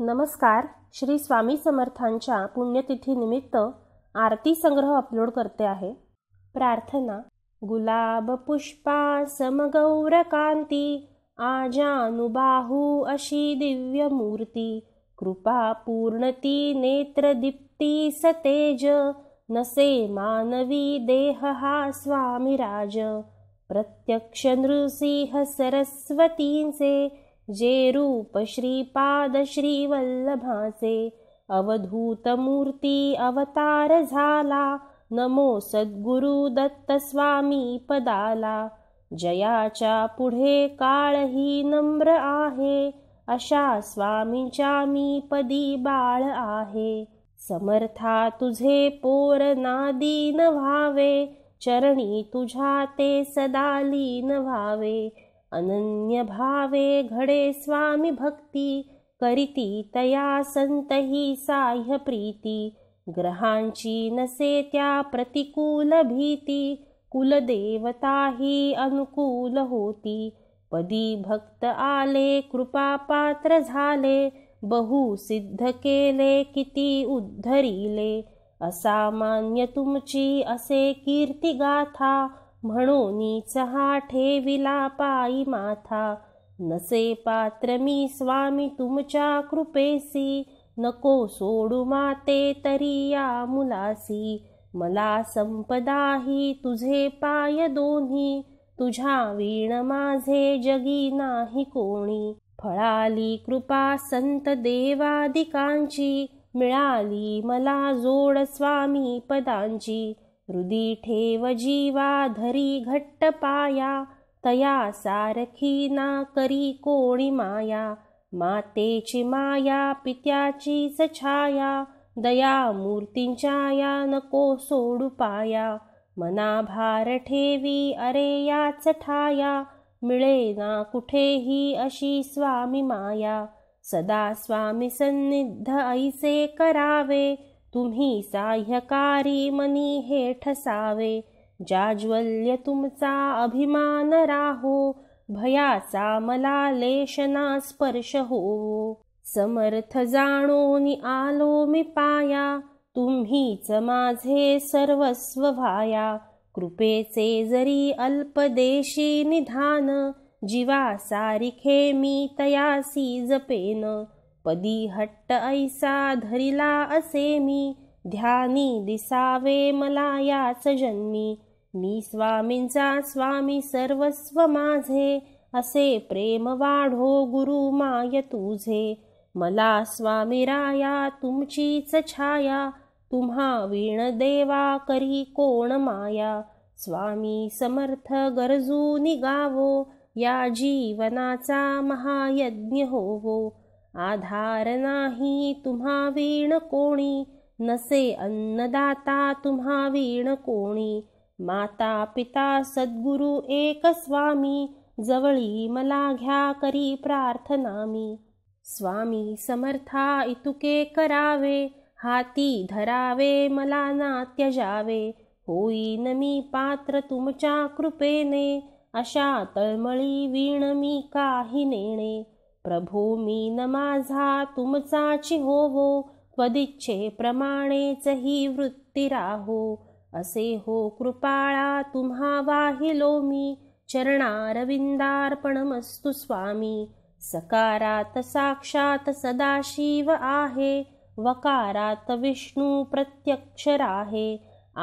नमस्कार श्री स्वामी समर्थांच्या पुण्यतिथीनिमित्त आरती संग्रह अपलोड करते आहे प्रार्थना गुलाब पुष्पा समगौरकांती आजानुबाहू अशी दिव्य मूर्ती कृपा पूर्णती नेत्रदीप्ती सतेज नसे मानवी देह हा स्वामीराज प्रत्यक्ष नृसिंह सरस्वतींचे जे रूप श्रीपाद श्रीवल्लभाचे अवधूतमूर्ती अवतार झाला नमो सद्गुरु दत्त स्वामी पदाला जयाच्या पुढे काळही नम्र आहे अशा स्वामीच्या मी पदी बाळ आहे समर्था तुझे पोर नादीन व्हावे चरणी तुझ्या ते सदा व्हावे अनन्यभावे घडे स्वामि भक्ति करिती तया सन्तहि हि साह्यप्रीति ग्रहांची न नसे त्या प्रतिकूलभीति कुलदेवता हि अनुकूल होती पदी भक्त आले झाले बहु सिद्ध केले किती उद्धरीले असामान्य तुमची असे गाथा म्हणून चहा ठेविला पायी माथा नसे पात्र मी स्वामी तुमच्या कृपेसी नको सोडू माते तरी या मुलासी मला संपदाही तुझे पाय दोन्ही तुझ्या वीण माझे जगी नाही कोणी फळाली कृपा संत देवादिकांची मिळाली मला जोड स्वामी पदांची रुदिठेव जीवाधरी घट्टपाया तया सारखी ना कोणी माया मातेची माया पित्याची सछाया दया चाया नको सोडुपाया भारठेवी अरे याच मिळे मिळेना कुठेही अशी स्वामी माया सदा स्वामी सन्निद्ध ऐसे करावे तुम्ही साह्यकारी मनी हे ठसावे जाज्वल्य तुमचा अभिमान राहो भयाचा मला लेशना स्पर्श हो समर्थ जाणोनी आलो मी पाया तुम्हीच माझे सर्वस्व व्हाया कृपेचे जरी अल्पदेशी निधान जीवा सारिखे मी तयासी जपेन पदी हट्ट ऐसा धरिला असे मी ध्यानी दिसावे मला याच जन्मी मी स्वामींचा स्वामी सर्वस्व माझे असे प्रेम वाढो गुरु माय तुझे मला राया तुमचीच छाया तुम्हा वीण देवा करी कोण माया स्वामी समर्थ गरजू निगावो या जीवनाचा महायज्ञ होवो आधार नाही तुम्हा वीण कोणी नसे अन्नदाता तुम्हा वीण कोणी माता पिता सद्गुरु एक स्वामी जवळी मला घ्या करी प्रार्थना स्वामी समर्था इतुके करावे हाती धरावे मला ना त्यजावे होईन मी पात्र तुमच्या कृपेने अशा तळमळी वीण मी काही नेणे प्रभो मी न माझा तुमचाची हो हो त्वदिच्छे ही वृत्ती राहो असे हो कृपाळा तुम्हा वाहिलो मी चरणारविंदार्पणमस्तु स्वामी सकारात साक्षात सदाशिव आहे वकारात विष्णू प्रत्यक्षराहे, आहे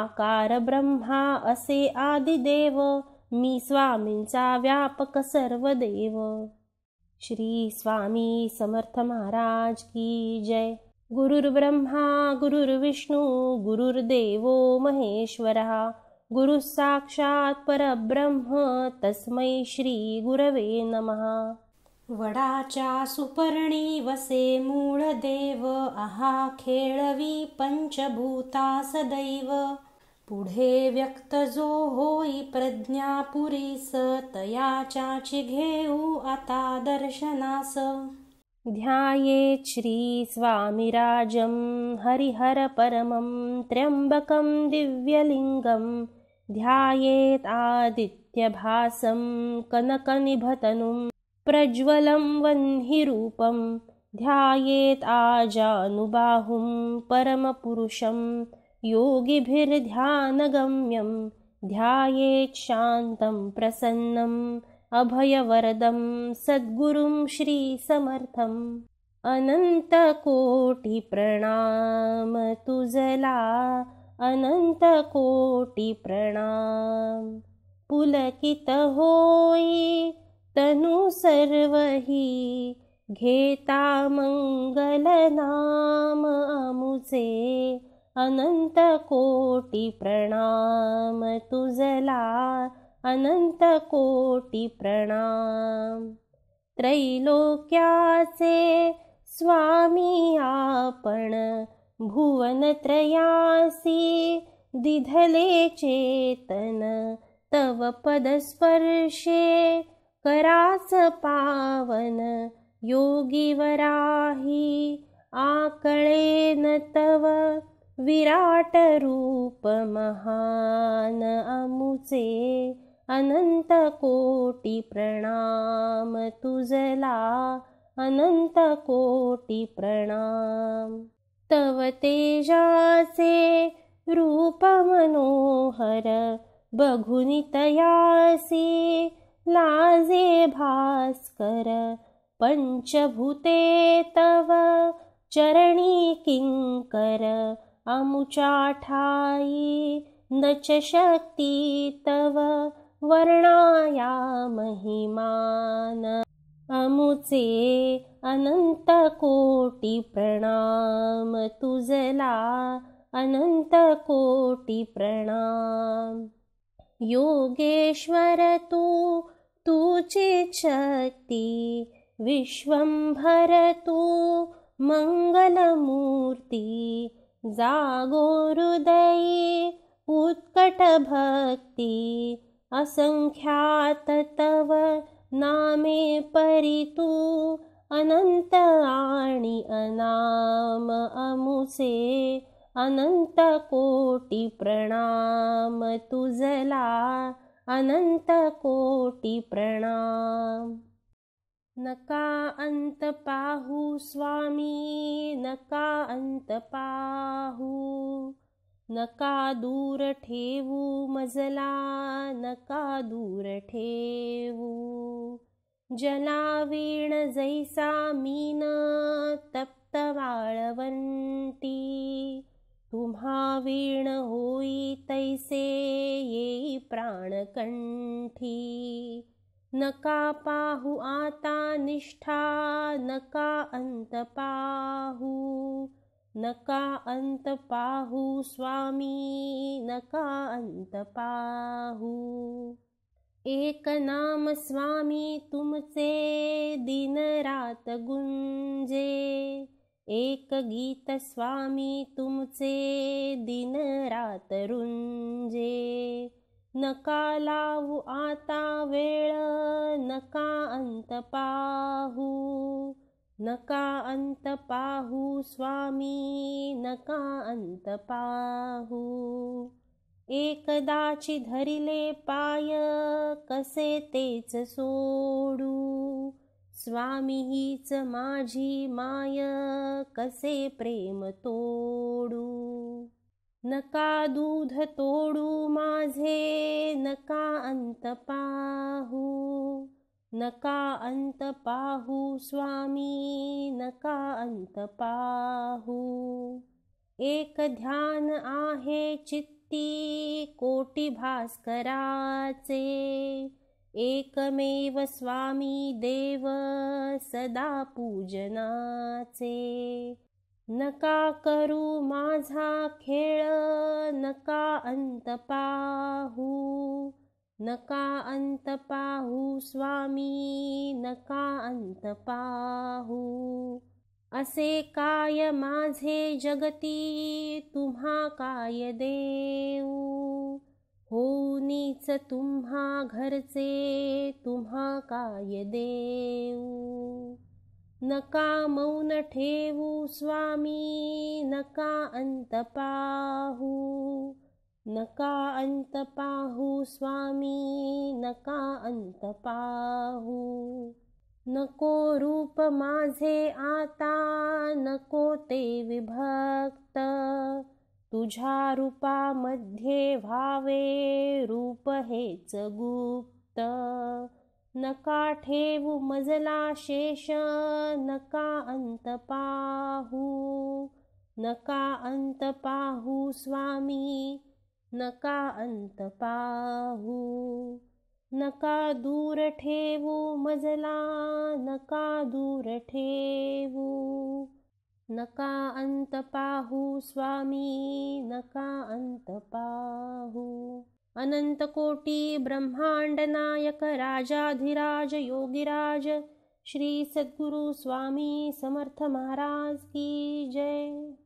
आकार ब्रह्मा असे आदिदेव मी स्वामींचा व्यापक सर्वदेव श्री स्वामी समर्थ महाराज की जय गुरुर्ब्रह्मा गुरुर्विष्णु गुरुर्देवो महेश्वरः गुरुस्साक्षात् परब्रह्म तस्मै श्री गुरवे नमः वडाचा मूलदेव अहा खेळवी पञ्चभूता सदैव पुढे व्यक्तजो होई प्रज्ञा पुरीस तया चाचि घेऊ आता दर्शनास ध्याये श्री स्वामिराजं परमं त्र्यम्बकं दिव्यलिङ्गं ध्यायेत् आदित्यभासं कनकनिभतनुं प्रज्वलं वह्निरूपं ध्यायेत् आजानुबाहुं परमपुरुषम् योगिभिर्ध्यानगम्यं ध्यायेच्छान्तं प्रसन्नम् अभयवरदं सद्गुरुं श्रीसमर्थम् अनन्तकोटिप्रणाम तुजला अनन्तकोटिप्रणाम पुलकित होयि तनु मङ्गलनाम घेतामङ्गलनाममुचे अनंत कोटी प्रणाम तुझला अनंत कोटी प्रणाम त्रैलोक्याचे स्वामी आपण भुवनत्रयासी दिधले चेतन तव पदस्पर्शे करास पावन आकळे न तव विराटरूपमहान् अमुचे अनन्तकोटिप्रणाम तुजला अनन्तकोटिप्रणाम तव तेजासे रूपमनोहर बघुनितयासि लाजे भास्कर पञ्चभूते तव चरणी किङ्कर अमुचाठायी न च शक्ति तव वर्णाया महिमान अमुचे अनन्तकोटिप्रणाम तुजला अनन्तकोटिप्रणाम योगेश्वरतु तु तु शक्ति विश्वं भरतु मङ्गलमूर्ति जागो उत्कटभक्ति असङ्ख्यात तव नामे परितु अनन्त आणि अनाम अमुसे अनन्तकोटिप्रणाम तुजला कोटि अनन्तकोटिप्रणाम नका अन्तपाहु स्वामी नका अन्तपाहु नका दूरठेवु मजलानका दूरठेवू दूरठेवु जलावीण जैसा मीन तप्तवाळवन्ति धुमा वीण होयि तैसे ये प्राणकण् नका पाहु आता निष्ठा नका अन्त पाहु नका अन्त पाहु स्वामी नका अन्त पाहु एक नाम स्वामी रात दिनरात गुञ्जे गीत स्वामी तुमसे रात दिनरात्रुञ्जे नका लावू आता वेळ नका अंत पाहू नका अंत पाहू स्वामी नका अंत पाहू एकदाची धरिले पाय कसे तेच सोडू स्वामी हीच माझी माय कसे प्रेम तोडू नका दूध तोडू माझे नका अंत पाहू नका अंत पाहू स्वामी नका अंत पाहू एक ध्यान आहे चित्ती कोटी भास्कराचे एकमेव स्वामी देव सदा पूजनाचे नका करू माझा खेळ नका अंत पाहू नका अंत पाहू स्वामी नका अंत पाहू असे काय माझे जगती तुम्हा काय देऊ नीच तुम्हा घरचे तुम्हा काय देऊ नका मौन ठेवू स्वामी नका अंत पाहू नका अंत पाहू स्वामी नका अंत पाहू नको रूप माझे आता नको ते विभक्त तुझ्या रूपामध्ये व्हावे रूप हेच गुप्त न मजला शेष नका अन्तपाहु नका अन्त स्वामी नका अन्तपाहु। न नका दूरठेवु मजला नका दूरठेवु। नका का अन्तपाहु स्वामी नका का अन्तपाहु अनन्तकोटि ब्रह्माण्डनायक राजाधिराज योगिराज श्री सद्गुरु स्वामी समर्थ महाराज की जय